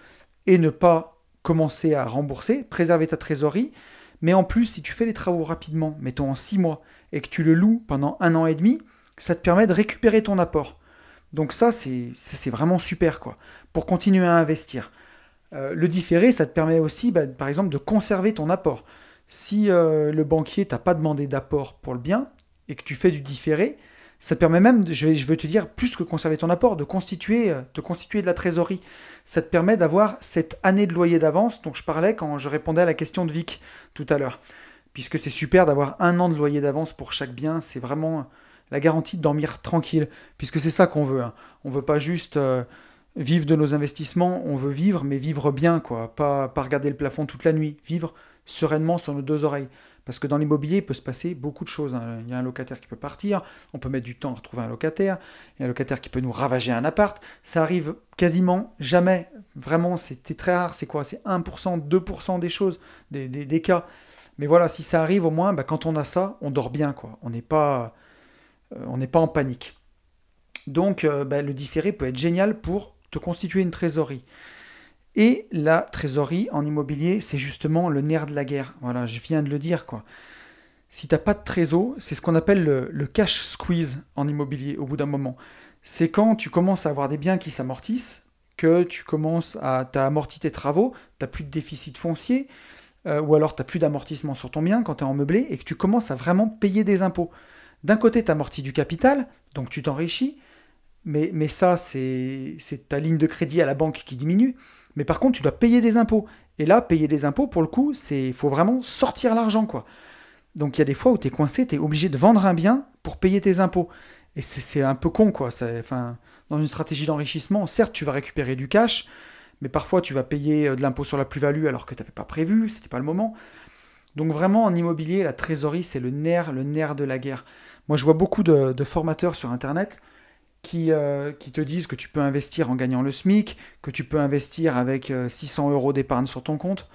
et ne pas commencer à rembourser, préserver ta trésorerie. Mais en plus, si tu fais les travaux rapidement, mettons en six mois, et que tu le loues pendant un an et demi, ça te permet de récupérer ton apport. Donc ça, c'est vraiment super, quoi, pour continuer à investir. Euh, le différé, ça te permet aussi, bah, par exemple, de conserver ton apport. Si euh, le banquier t'a pas demandé d'apport pour le bien, et que tu fais du différé, ça permet même, je, veux te dire, plus que conserver ton apport, de constituer, euh, de constituer de la trésorerie. Ça te permet d'avoir cette année de loyer d'avance dont je parlais quand je répondais à la question de Vic tout à l'heure. Puisque c'est super d'avoir un an de loyer d'avance pour chaque bien, c'est vraiment la garantie de dormir tranquille, puisque c'est ça qu'on veut. On hein. On veut pas juste euh, vivre de nos investissements, on veut vivre, mais vivre bien, quoi. Pas, pas regarder le plafond toute la nuit, vivre sereinement sur nos deux oreilles. Parce que dans l'immobilier, il peut se passer beaucoup de choses. Hein. Il y a un locataire qui peut partir, on peut mettre du temps à retrouver un locataire, il y a un locataire qui peut nous ravager un appart. Ça arrive quasiment jamais. Vraiment, c'est très rare. C'est quoi C'est 1%, 2% des choses, des, cas. Mais voilà, si ça arrive, au moins, bah, quand on a ça, on dort bien. quoi. On n'est pas, euh, on pas en panique. Donc, euh, bah, le différé peut être génial pour te constituer une trésorerie. Et la trésorerie en immobilier, c'est justement le nerf de la guerre. Voilà, je viens de le dire quoi. Si n'as pas de trésor, c'est ce qu'on appelle le, cash squeeze en immobilier au bout d'un moment. C'est quand tu commences à avoir des biens qui s'amortissent, que tu commences à as amorti tes travaux, tu n'as plus de déficit foncier, euh, ou alors tu n'as plus d'amortissement sur ton bien quand tu es en meublé et que tu commences à vraiment payer des impôts. D'un côté, tu amortis du capital, donc tu t'enrichis, mais ça, c'est ta ligne de crédit à la banque qui diminue. Mais par contre, tu dois payer des impôts. Et là, payer des impôts, pour le coup, c'est faut vraiment sortir l'argent, quoi. Donc il y a des fois où tu es coincé, tu es obligé de vendre un bien pour payer tes impôts. Et c'est un peu con, quoi. Enfin, dans une stratégie d'enrichissement, certes, tu vas récupérer du cash, mais parfois tu vas payer euh, de l'impôt sur la plus-value alors que tu n'avais pas prévu, ce n'était pas le moment. Donc vraiment, en immobilier, la trésorerie, c'est le nerf, le nerf de la guerre. Moi, je vois beaucoup de formateurs sur Internet euh, qui, te disent que tu peux investir en gagnant le SMIC, que tu peux investir avec 600 euh, euros d'épargne sur ton compte.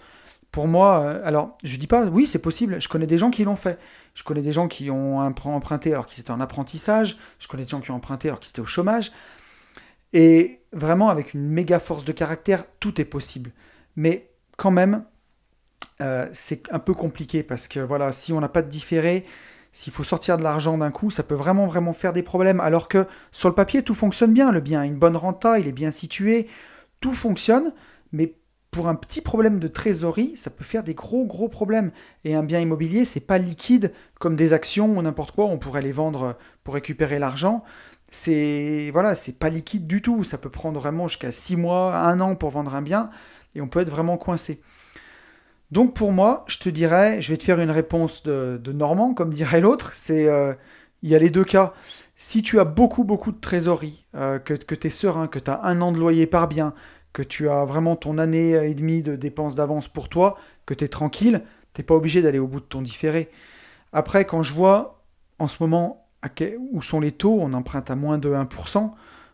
Pour moi, euh, alors je dis pas, oui c'est possible, je connais des gens qui l'ont fait. Je connais des gens qui ont emprunté alors qu'ils étaient en apprentissage, je connais des gens qui ont emprunté alors qu'ils étaient au chômage. Et vraiment avec une méga force de caractère, tout est possible. Mais quand même, c'est un peu compliqué parce que voilà, si on n'a pas de différé, s'il faut sortir de l'argent d'un coup, ça peut vraiment vraiment faire des problèmes. Alors que sur le papier, tout fonctionne bien. Le bien a une bonne renta, il est bien situé, tout fonctionne, mais pour un petit problème de trésorerie, ça peut faire des gros gros problèmes. Et un bien immobilier, c'est pas liquide comme des actions ou n'importe quoi. On pourrait les vendre pour récupérer l'argent. C'est voilà, c'est pas liquide du tout. Ça peut prendre vraiment jusqu'à 6 mois, 1 an pour vendre un bien, et on peut être vraiment coincé. Donc pour moi, je te dirais, je vais te faire une réponse de, Normand, comme dirait l'autre, c'est euh, il y a les deux cas. Si tu as beaucoup, beaucoup de trésorerie, euh, que, tu es serein, que tu as un an de loyer par bien, que tu as vraiment ton année et demie de dépenses d'avance pour toi, que tu es tranquille, tu n'es pas obligé d'aller au bout de ton différé. Après, quand je vois en ce moment où sont les taux, on emprunte à moins de 1%,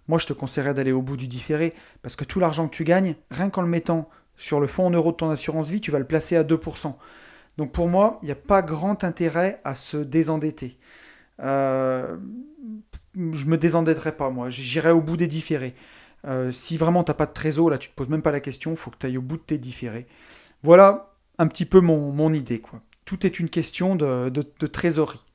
moi je te conseillerais d'aller au bout du différé, parce que tout l'argent que tu gagnes, rien qu'en le mettant sur le fonds en euros de ton assurance vie, tu vas le placer à 2%. Donc pour moi, il n'y a pas grand intérêt à se désendetter. Je euh, je me désendetterai pas, moi. J'irai au bout des différés. Euh, si vraiment tu n'as pas de trésor, là tu te poses même pas la question, Il faut que tu ailles au bout de tes différés. Voilà un petit peu mon, idée, quoi. Tout est une question de, trésorerie.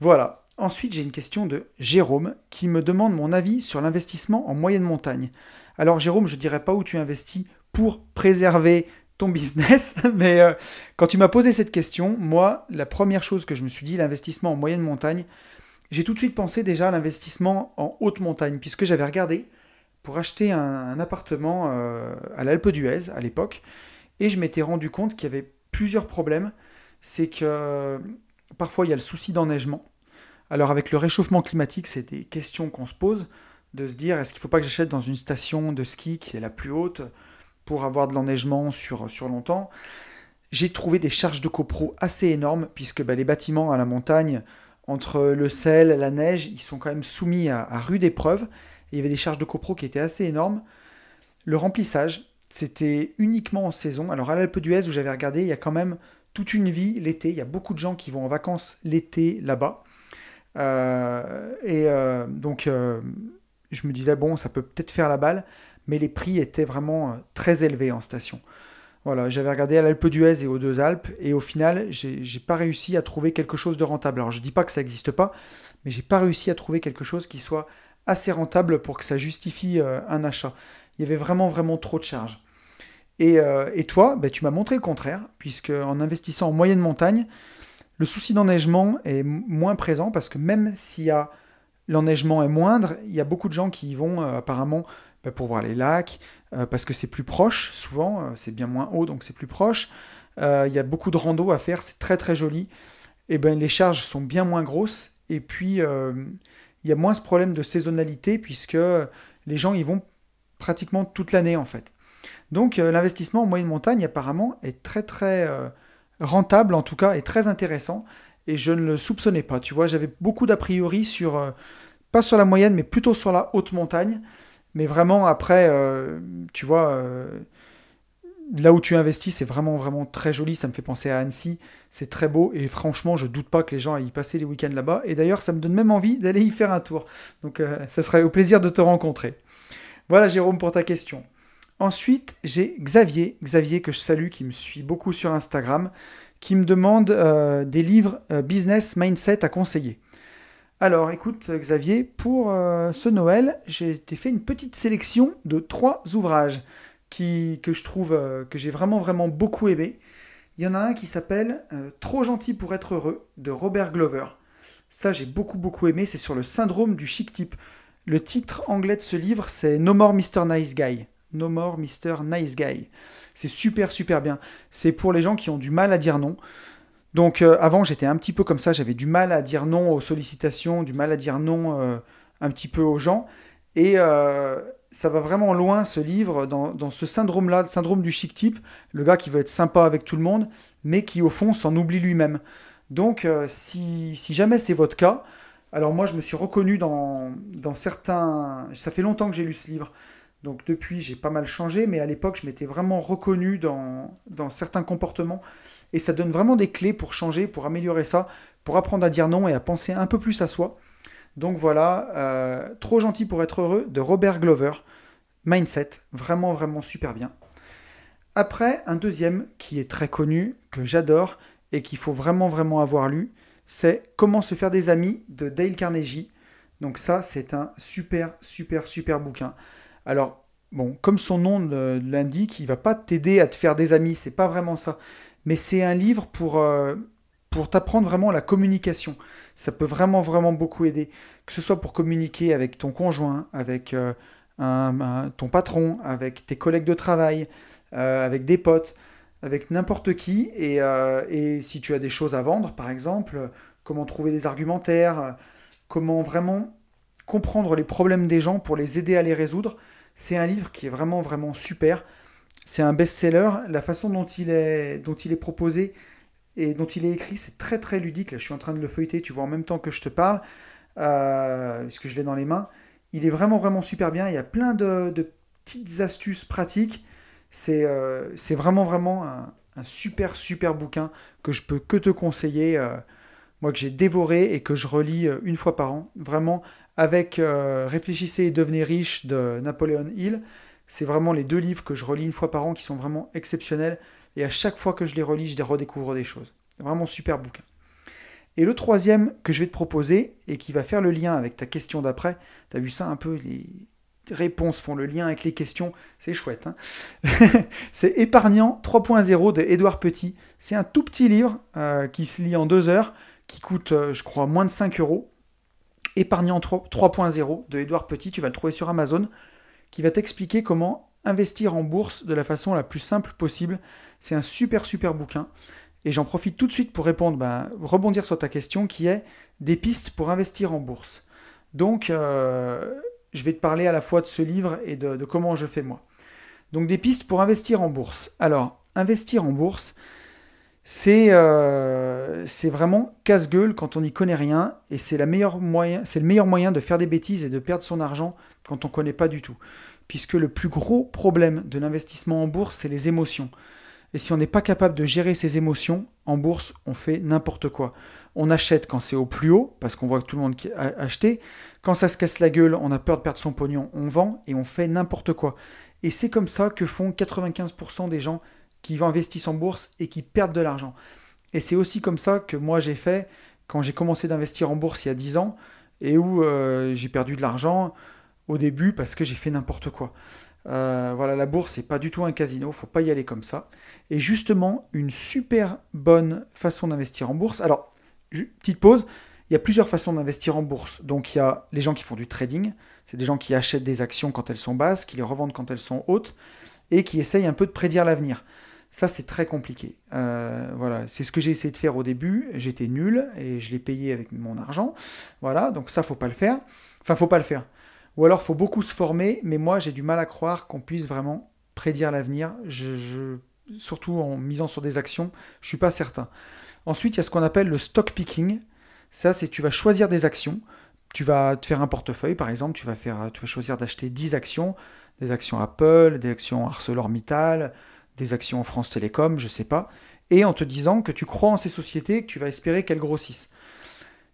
Voilà. Ensuite, j'ai une question de Jérôme qui me demande mon avis sur l'investissement en moyenne montagne. Alors Jérôme, je dirais pas où tu investis pour préserver ton business. Mais euh, quand tu m'as posé cette question, moi, la première chose que je me suis dit, l'investissement en moyenne montagne, j'ai tout de suite pensé déjà à l'investissement en haute montagne, puisque j'avais regardé pour acheter un, appartement euh, à l'Alpe d'Huez à l'époque, et je m'étais rendu compte qu'il y avait plusieurs problèmes. C'est que euh, parfois il y a le souci d'enneigement. Alors avec le réchauffement climatique, c'est des questions qu'on se pose, de se dire est-ce qu'il ne faut pas que j'achète dans une station de ski qui est la plus haute pour avoir de l'enneigement sur, sur longtemps, j'ai trouvé des charges de copro assez énormes, puisque bah, les bâtiments à la montagne, entre le sel, la neige, ils sont quand même soumis à, rude épreuve. il y avait des charges de copro qui étaient assez énormes. Le remplissage, c'était uniquement en saison. Alors à l'Alpe d'Huez où j'avais regardé, il y a quand même toute une vie l'été. Il y a beaucoup de gens qui vont en vacances l'été là-bas. Euh, et euh, donc euh, je me disais, bon, ça peut peut-être faire la balle mais les prix étaient vraiment euh, très élevés en station. Voilà, j'avais regardé à l'Alpe d'Huez et aux deux Alpes, et au final, j'ai pas réussi à trouver quelque chose de rentable. Alors, je dis pas que ça n'existe pas, mais j'ai pas réussi à trouver quelque chose qui soit assez rentable pour que ça justifie euh, un achat. Il y avait vraiment, vraiment trop de charges. Et, euh, toi, ben, tu m'as montré le contraire, puisque en investissant en moyenne montagne, le souci d'enneigement est moins présent parce que même s'il y a l'enneigement est moindre, il y a beaucoup de gens qui y vont apparemment bah, pour voir les lacs, euh, parce que c'est plus proche, souvent, euh, c'est bien moins haut, donc c'est plus proche. Euh, il y a beaucoup de rando à faire, c'est très très joli. Et eh ben, les charges sont bien moins grosses, et puis il y a moins ce problème de saisonnalité, puisque les gens y vont pratiquement toute l'année en fait. Donc l'investissement en moyenne montagne apparemment est très très rentable en tout cas et très intéressant et je ne le soupçonnais pas. Tu vois, j'avais beaucoup d'a priori sur pas sur la moyenne mais plutôt sur la haute montagne mais vraiment, après, euh, tu vois, euh, là où tu investis, c'est vraiment, vraiment très joli. Ça me fait penser à Annecy. C'est très beau. Et franchement, je doute pas que les gens aillent passer les week-ends là-bas. Et d'ailleurs, ça me donne même envie d'aller y faire un tour. Donc, ce euh, ça serait au plaisir de te rencontrer. Voilà, Jérôme, pour ta question. Ensuite, j'ai Xavier, Xavier que je salue, qui me suit beaucoup sur Instagram, qui me demande des livres business mindset à conseiller. Alors écoute Xavier, pour euh, ce Noël, j'ai fait une petite sélection de trois ouvrages qui, que je trouve euh, que j'ai vraiment vraiment beaucoup aimé. Il y en a un qui s'appelle euh, Trop gentil pour être heureux de Robert Glover. Ça j'ai beaucoup beaucoup aimé, c'est sur le syndrome du chic type. Le titre anglais de ce livre c'est No More Mr. Nice Guy. No More Mr. Nice Guy. C'est super super bien. C'est pour les gens qui ont du mal à dire non. Donc euh, avant, j'étais un petit peu comme ça, j'avais du mal à dire non aux sollicitations, du mal à dire non euh, un petit peu aux gens. Et euh, ça va vraiment loin, ce livre, dans, ce syndrome-là, le syndrome du chic type, le gars qui veut être sympa avec tout le monde, mais qui au fond s'en oublie lui-même. Donc si, jamais c'est votre cas, alors moi je me suis reconnu dans, certains... Ça fait longtemps que j'ai lu ce livre. Donc depuis, j'ai pas mal changé, mais à l'époque, je m'étais vraiment reconnu dans, dans certains comportements et ça donne vraiment des clés pour changer, pour améliorer ça, pour apprendre à dire non et à penser un peu plus à soi. Donc voilà, euh, Trop gentil pour être heureux de Robert Glover. Mindset, vraiment, vraiment super bien. Après, un deuxième qui est très connu, que j'adore et qu'il faut vraiment, vraiment avoir lu, c'est Comment se faire des amis de Dale Carnegie. Donc ça, c'est un super, super, super bouquin. Alors, bon, comme son nom l'indique, il va pas t'aider à te faire des amis, c'est pas vraiment ça mais c'est un livre pour, euh, pour t'apprendre vraiment la communication. Ça peut vraiment, vraiment beaucoup aider, que ce soit pour communiquer avec ton conjoint, avec euh, ton patron, avec tes collègues de travail, euh, avec des potes, avec n'importe qui. Et, et, si tu as des choses à vendre, par exemple, comment trouver des argumentaires, comment vraiment comprendre les problèmes des gens pour les aider à les résoudre. C'est un livre qui est vraiment, vraiment super. C'est un best-seller. La façon dont il, est, dont il est proposé et dont il est écrit, c'est très très ludique. Là, je suis en train de le feuilleter, tu vois, en même temps que je te parle, parce euh, que je l'ai dans les mains. Il est vraiment vraiment super bien. Il y a plein de, petites astuces pratiques. C'est euh, vraiment vraiment un, super super bouquin que je peux que te conseiller. Euh, moi que j'ai dévoré et que je relis une fois par an. Vraiment avec Réfléchissez et devenez riche de Napoléon Hill. C'est vraiment les deux livres que je relis une fois par an qui sont vraiment exceptionnels. Et à chaque fois que je les relis, je redécouvre des choses. Vraiment super bouquin. Et le troisième que je vais te proposer, et qui va faire le lien avec ta question d'après, tu as vu ça un peu, les réponses font le lien avec les questions, c'est chouette. Hein. c'est Épargnant 3.0 de Édouard Petit. C'est un tout petit livre euh, qui se lit en deux heures, qui coûte, euh, je crois, moins de 5 euros. Épargnant 3.0 de Édouard Petit, tu vas le trouver sur Amazon qui va t'expliquer comment investir en bourse de la façon la plus simple possible. C'est un super super bouquin. Et j'en profite tout de suite pour répondre, ben, rebondir sur ta question qui est des pistes pour investir en bourse. Donc, euh, je vais te parler à la fois de ce livre et de, comment je fais moi. Donc, des pistes pour investir en bourse. Alors, investir en bourse, c'est euh, euh, c'est vraiment casse-gueule quand on n'y connaît rien et c'est le meilleur moyen de faire des bêtises et de perdre son argent quand on ne connaît pas du tout. Puisque le plus gros problème de l'investissement en bourse, c'est les émotions. Et si on n'est pas capable de gérer ses émotions, en bourse, on fait n'importe quoi. On achète quand c'est au plus haut, parce qu'on voit que tout le monde a acheté. Quand ça se casse la gueule, on a peur de perdre son pognon, on vend et on fait n'importe quoi. Et c'est comme ça que font 95% des gens qui investissent en bourse et qui perdent de l'argent. Et c'est aussi comme ça que moi j'ai fait quand j'ai commencé d'investir en bourse il y a 10 ans et où euh, j'ai perdu de l'argent au début parce que j'ai fait n'importe quoi. Euh, voilà, la bourse, c'est pas du tout un casino, faut pas y aller comme ça. Et justement, une super bonne façon d'investir en bourse. Alors, petite pause, il y a plusieurs façons d'investir en bourse. Donc, il y a les gens qui font du trading, c'est des gens qui achètent des actions quand elles sont basses, qui les revendent quand elles sont hautes, et qui essayent un peu de prédire l'avenir. Ça, c'est très compliqué. Euh, voilà, c'est ce que j'ai essayé de faire au début. J'étais nul et je l'ai payé avec mon argent. Voilà, donc ça, faut pas le faire. Enfin, faut pas le faire. Ou alors, faut beaucoup se former. Mais moi, j'ai du mal à croire qu'on puisse vraiment prédire l'avenir. Je, surtout en misant sur des actions, je suis pas certain. Ensuite, il y a ce qu'on appelle le stock picking. Ça, c'est tu vas choisir des actions. Tu vas te faire un portefeuille, par exemple. Tu vas faire, tu vas choisir d'acheter 10 actions, des actions Apple, des actions ArcelorMittal des actions en France Télécom, je sais pas, et en te disant que tu crois en ces sociétés, que tu vas espérer qu'elles grossissent.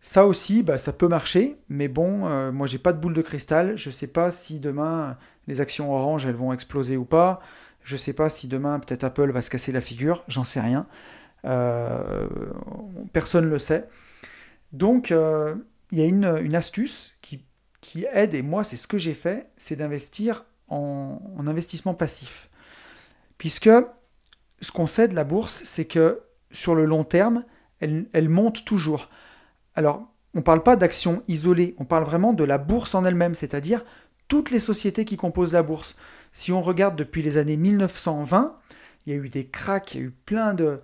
Ça aussi, bah, ça peut marcher, mais bon, euh, moi j'ai pas de boule de cristal, je sais pas si demain les actions Orange elles vont exploser ou pas, je sais pas si demain peut-être Apple va se casser la figure, j'en sais rien, personne euh, personne le sait. Donc euh, il y a une, astuce qui, aide, et moi c'est ce que j'ai fait, c'est d'investir en investissement passif puisque ce qu'on sait de la bourse, c'est que sur le long terme, elle, monte toujours. Alors, on ne parle pas d'actions isolées, on parle vraiment de la bourse en elle-même, c'est-à-dire toutes les sociétés qui composent la bourse. Si on regarde depuis les années 1920, il y a eu des cracks, il y a eu plein de,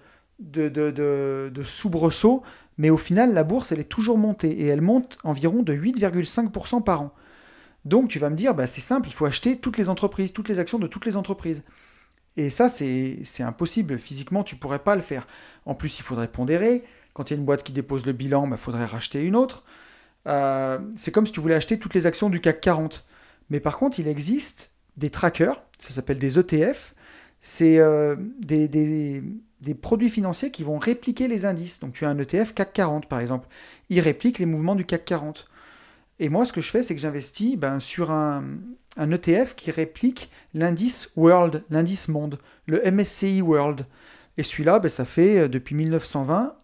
soubresauts, mais au final, la bourse, elle est toujours montée, et elle monte environ de 8,5% par an. Donc tu vas me dire, bah, c'est simple, il faut acheter toutes les entreprises, toutes les actions de toutes les entreprises. Et ça, c'est impossible. Physiquement, tu pourrais pas le faire. En plus, il faudrait pondérer. Quand il y a une boîte qui dépose le bilan, il bah, faudrait racheter une autre. Euh, c'est comme si tu voulais acheter toutes les actions du CAC 40. Mais par contre, il existe des trackers, ça s'appelle des ETF. C'est euh, des, produits financiers qui vont répliquer les indices. Donc tu as un ETF CAC 40 par exemple. Il réplique les mouvements du CAC 40. Et moi, ce que je fais, c'est que j'investis ben, sur un, un ETF qui réplique l'indice World, l'indice monde, le MSCI World. Et celui-là, ben, ça fait euh, depuis 1920,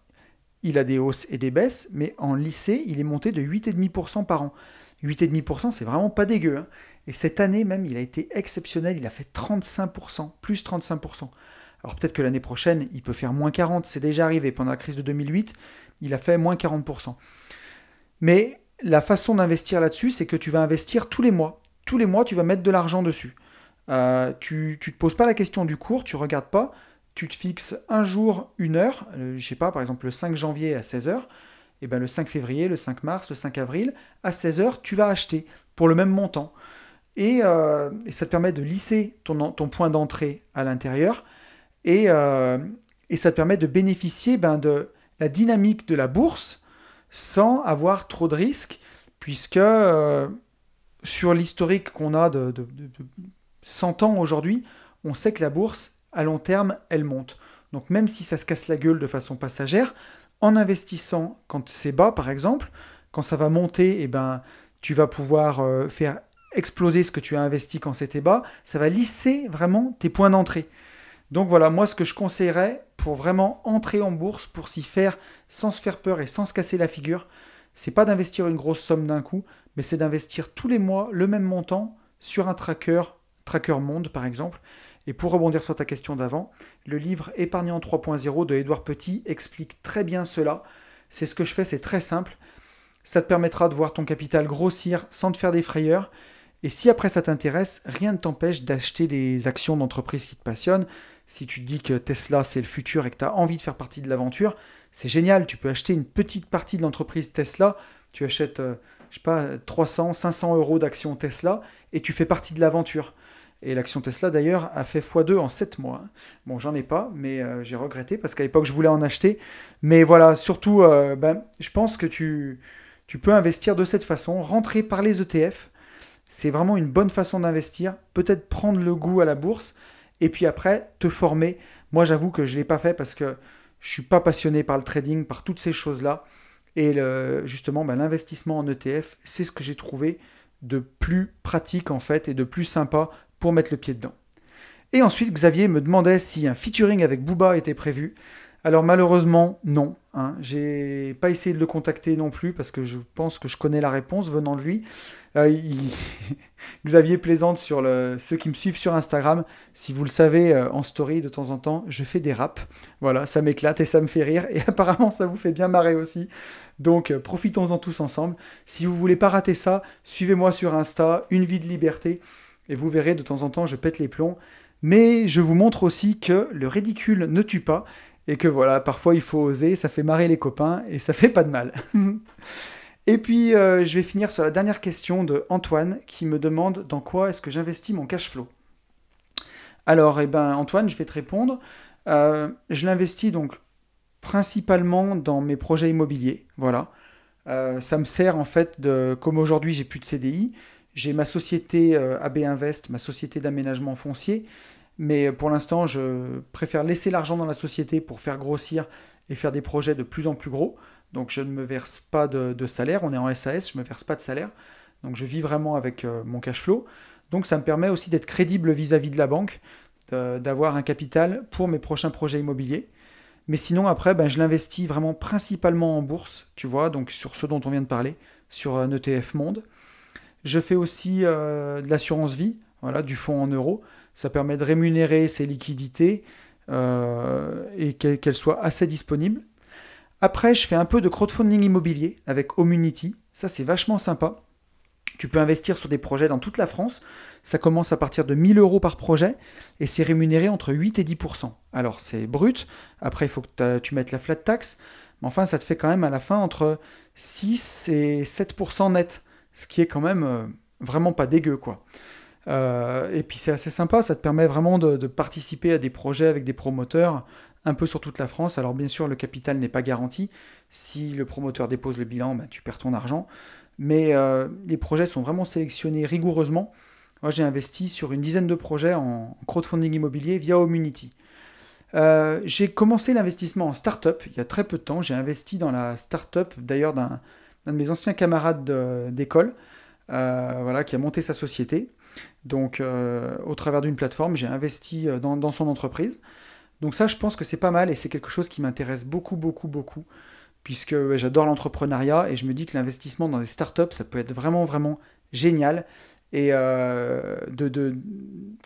il a des hausses et des baisses, mais en lycée, il est monté de 8,5% par an. 8,5%, c'est vraiment pas dégueu. Hein. Et cette année même, il a été exceptionnel, il a fait 35%, plus 35%. Alors peut-être que l'année prochaine, il peut faire moins 40%, c'est déjà arrivé. Pendant la crise de 2008, il a fait moins 40%. Mais la façon d'investir là-dessus, c'est que tu vas investir tous les mois les mois, tu vas mettre de l'argent dessus. Euh, tu ne te poses pas la question du cours, tu regardes pas, tu te fixes un jour, une heure, euh, je sais pas, par exemple le 5 janvier à 16h, eh et ben le 5 février, le 5 mars, le 5 avril, à 16h, tu vas acheter pour le même montant. Et, euh, et ça te permet de lisser ton, ton point d'entrée à l'intérieur, et, et, ça te permet de bénéficier ben, de la dynamique de la bourse sans avoir trop de risques, puisque sur l'historique qu'on a de, 100 ans aujourd'hui, on sait que la bourse, à long terme, elle monte. Donc même si ça se casse la gueule de façon passagère, en investissant quand c'est bas, par exemple, quand ça va monter, eh ben, tu vas pouvoir euh, faire exploser ce que tu as investi quand c'était bas. Ça va lisser vraiment tes points d'entrée. Donc voilà, moi ce que je conseillerais pour vraiment entrer en bourse, pour s'y faire sans se faire peur et sans se casser la figure, c'est pas d'investir une grosse somme d'un coup, c'est d'investir tous les mois le même montant sur un tracker, Tracker Monde par exemple. Et pour rebondir sur ta question d'avant, le livre Épargnant 3.0 de Édouard Petit explique très bien cela. C'est ce que je fais, c'est très simple. Ça te permettra de voir ton capital grossir sans te faire des frayeurs. Et si après ça t'intéresse, rien ne t'empêche d'acheter des actions d'entreprise qui te passionnent. Si tu te dis que Tesla c'est le futur et que tu as envie de faire partie de l'aventure, c'est génial. Tu peux acheter une petite partie de l'entreprise Tesla. Tu achètes euh, je sais pas, 300, 500 euros d'action Tesla et tu fais partie de l'aventure. Et l'action Tesla, d'ailleurs, a fait x2 en 7 mois. Bon, j'en ai pas, mais euh, j'ai regretté parce qu'à l'époque, je voulais en acheter. Mais voilà, surtout, euh, ben, je pense que tu, tu peux investir de cette façon, rentrer par les ETF. C'est vraiment une bonne façon d'investir. Peut-être prendre le goût à la bourse et puis après, te former. Moi, j'avoue que je ne l'ai pas fait parce que je ne suis pas passionné par le trading, par toutes ces choses-là. Et justement, bah, l'investissement en ETF, c'est ce que j'ai trouvé de plus pratique en fait et de plus sympa pour mettre le pied dedans. Et ensuite, Xavier me demandait si un featuring avec Booba était prévu. Alors malheureusement, non. Hein. J'ai pas essayé de le contacter non plus parce que je pense que je connais la réponse venant de lui. Euh, Xavier plaisante sur ceux qui me suivent sur Instagram. Si vous le savez, euh, en story de temps en temps, je fais des raps. Voilà, ça m'éclate et ça me fait rire. Et apparemment, ça vous fait bien marrer aussi. Donc euh, profitons-en tous ensemble. Si vous voulez pas rater ça, suivez-moi sur Insta, Une vie de liberté. Et vous verrez, de temps en temps, je pète les plombs. Mais je vous montre aussi que le ridicule ne tue pas et que voilà, parfois il faut oser, ça fait marrer les copains et ça fait pas de mal. Mhm. et puis euh, je vais finir sur la dernière question de Antoine qui me demande dans quoi est-ce que j'investis mon cash flow. Alors, eh ben, Antoine, je vais te répondre. Euh, je l'investis donc principalement dans mes projets immobiliers. Voilà. Euh, ça me sert en fait de. Comme aujourd'hui, j'ai plus de CDI, j'ai ma société AB Invest, ma société d'aménagement foncier, mais pour l'instant, je préfère laisser l'argent dans la société pour faire grossir et faire des projets de plus en plus gros. Donc je ne me verse pas de, salaire. On est en SAS, je ne me verse pas de salaire. Donc je vis vraiment avec euh, mon cash flow. Donc ça me permet aussi d'être crédible vis-à-vis de la banque, d'avoir un capital pour mes prochains projets immobiliers. Mais sinon, après, ben, je l'investis vraiment principalement en bourse, tu vois, donc sur ce dont on vient de parler, sur un euh, ETF Monde. Je fais aussi euh, de l'assurance vie, voilà, du fonds en euros ça permet de rémunérer ces liquidités euh, et qu'elles soient assez disponibles. Après, je fais un peu de crowdfunding immobilier avec Omunity. Ça, c'est vachement sympa. Tu peux investir sur des projets dans toute la France. Ça commence à partir de 1000 euros par projet et c'est rémunéré entre 8 et 10 Alors, c'est brut. Après, il faut que tu mettes la flat tax. Mais enfin, ça te fait quand même à la fin entre 6 et 7 net. Ce qui est quand même euh, vraiment pas dégueu, quoi. Euh, et puis c'est assez sympa, ça te permet vraiment de, participer à des projets avec des promoteurs un peu sur toute la France. Alors bien sûr, le capital n'est pas garanti. Si le promoteur dépose le bilan, ben, tu perds ton argent. Mais euh, les projets sont vraiment sélectionnés rigoureusement. Moi, j'ai investi sur une dizaine de projets en crowdfunding immobilier via Omunity. Euh, j'ai commencé l'investissement en start-up il y a très peu de temps. J'ai investi dans la start-up d'ailleurs d'un de mes anciens camarades d'école, voilà, qui a monté sa société. Donc, euh, au travers d'une plateforme, j'ai investi euh, dans, son entreprise. Donc ça, je pense que c'est pas mal et c'est quelque chose qui m'intéresse beaucoup, beaucoup, beaucoup, puisque j'adore l'entrepreneuriat et je me dis que l'investissement dans des startups, ça peut être vraiment, vraiment génial et euh, de,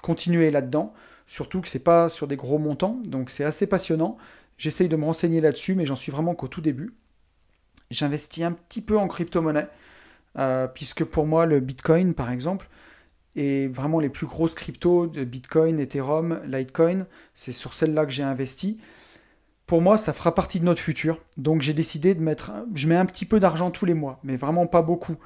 continuer là-dedans. Surtout que c'est pas sur des gros montants, donc c'est assez passionnant. J'essaye de me renseigner là-dessus, mais j'en suis vraiment qu'au tout début. J'investis un petit peu en crypto-monnaie, puisque pour moi, le Bitcoin, par exemple, et vraiment, les plus grosses cryptos, de Bitcoin, Ethereum, Litecoin, c'est sur celles-là que j'ai investi. Pour moi, ça fera partie de notre futur. Donc, j'ai décidé de mettre. Je mets un petit peu d'argent tous les mois, mais vraiment pas beaucoup.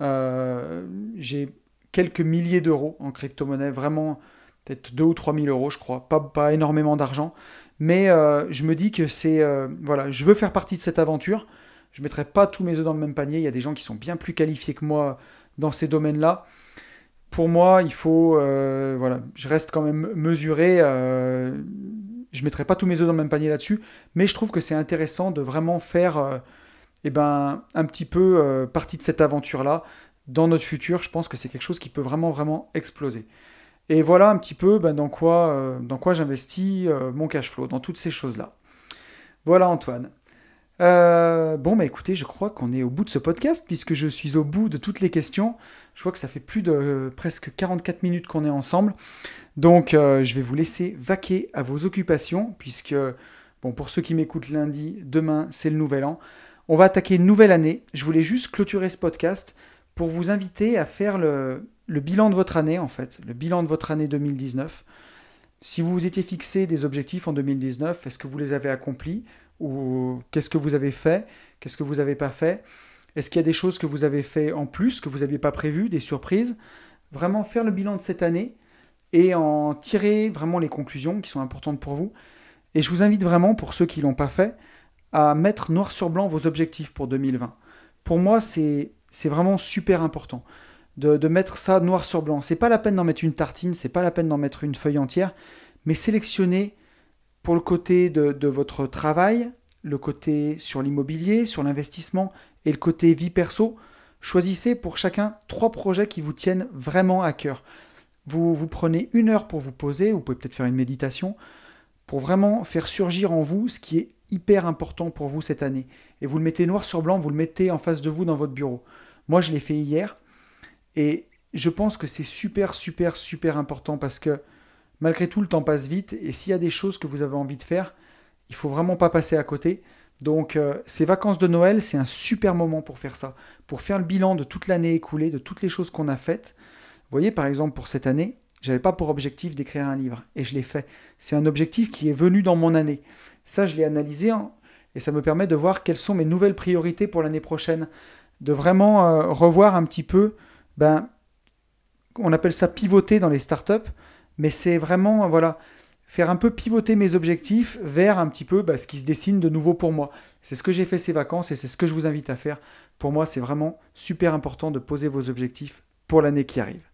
Euh, j'ai quelques milliers d'euros en crypto-monnaie, vraiment peut-être 2 ou 3 000 euros, je crois. Pas, pas énormément d'argent. Mais euh, je me dis que c'est. Euh, voilà, je veux faire partie de cette aventure. Je ne mettrai pas tous mes œufs dans le même panier. Il y a des gens qui sont bien plus qualifiés que moi dans ces domaines-là pour moi, il faut, euh, voilà, je reste quand même mesuré. Euh, je mettrai pas tous mes œufs dans le même panier là-dessus, mais je trouve que c'est intéressant de vraiment faire, euh, eh ben, un petit peu partie de cette aventure-là dans notre futur. Je pense que c'est quelque chose qui peut vraiment, vraiment exploser. Et voilà un petit peu ben, dans quoi, dans quoi j'investis mon cash flow, dans toutes ces choses-là. Voilà Antoine. Euh, bon, bah écoutez, je crois qu'on est au bout de ce podcast, puisque je suis au bout de toutes les questions. Je vois que ça fait plus de euh, presque 44 minutes qu'on est ensemble. Donc, euh, je vais vous laisser vaquer à vos occupations, puisque, bon, pour ceux qui m'écoutent lundi, demain, c'est le nouvel an. On va attaquer une nouvelle année. Je voulais juste clôturer ce podcast pour vous inviter à faire le, le bilan de votre année, en fait, le bilan de votre année 2019. Si vous vous étiez fixé des objectifs en 2019, est-ce que vous les avez accomplis ou qu'est-ce que vous avez fait, qu'est-ce que vous n'avez pas fait, est-ce qu'il y a des choses que vous avez fait en plus, que vous n'aviez pas prévu des surprises. Vraiment faire le bilan de cette année et en tirer vraiment les conclusions qui sont importantes pour vous. Et je vous invite vraiment, pour ceux qui ne l'ont pas fait, à mettre noir sur blanc vos objectifs pour 2020. Pour moi, c'est vraiment super important de, de, mettre ça noir sur blanc. C'est pas la peine d'en mettre une tartine, c'est pas la peine d'en mettre une feuille entière, mais sélectionner pour le côté de, votre travail, le côté sur l'immobilier, sur l'investissement et le côté vie perso, choisissez pour chacun trois projets qui vous tiennent vraiment à cœur. Vous, vous prenez une heure pour vous poser, vous pouvez peut-être faire une méditation, pour vraiment faire surgir en vous ce qui est hyper important pour vous cette année. Et vous le mettez noir sur blanc, vous le mettez en face de vous dans votre bureau. Moi, je l'ai fait hier et je pense que c'est super, super, super important parce que Malgré tout, le temps passe vite et s'il y a des choses que vous avez envie de faire, il faut vraiment pas passer à côté. Donc euh, ces vacances de Noël, c'est un super moment pour faire ça, pour faire le bilan de toute l'année écoulée, de toutes les choses qu'on a faites. Vous voyez par exemple pour cette année, n'avais pas pour objectif d'écrire un livre et je l'ai fait. C'est un objectif qui est venu dans mon année. Ça, je l'ai analysé et ça me permet de voir quelles sont mes nouvelles priorités pour l'année prochaine, de vraiment euh, revoir un petit peu ben on appelle ça pivoter dans les startups mais c'est vraiment voilà faire un peu pivoter mes objectifs vers un petit peu bah, ce qui se dessine de nouveau pour moi. C'est ce que j'ai fait ces vacances et c'est ce que je vous invite à faire. Pour moi, c'est vraiment super important de poser vos objectifs pour l'année qui arrive.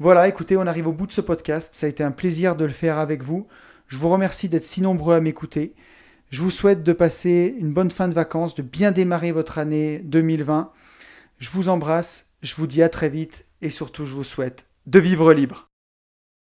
Voilà, écoutez, on arrive au bout de ce podcast. Ça a été un plaisir de le faire avec vous. Je vous remercie d'être si nombreux à m'écouter. Je vous souhaite de passer une bonne fin de vacances, de bien démarrer votre année 2020. Je vous embrasse, je vous dis à très vite et surtout je vous souhaite de vivre libre.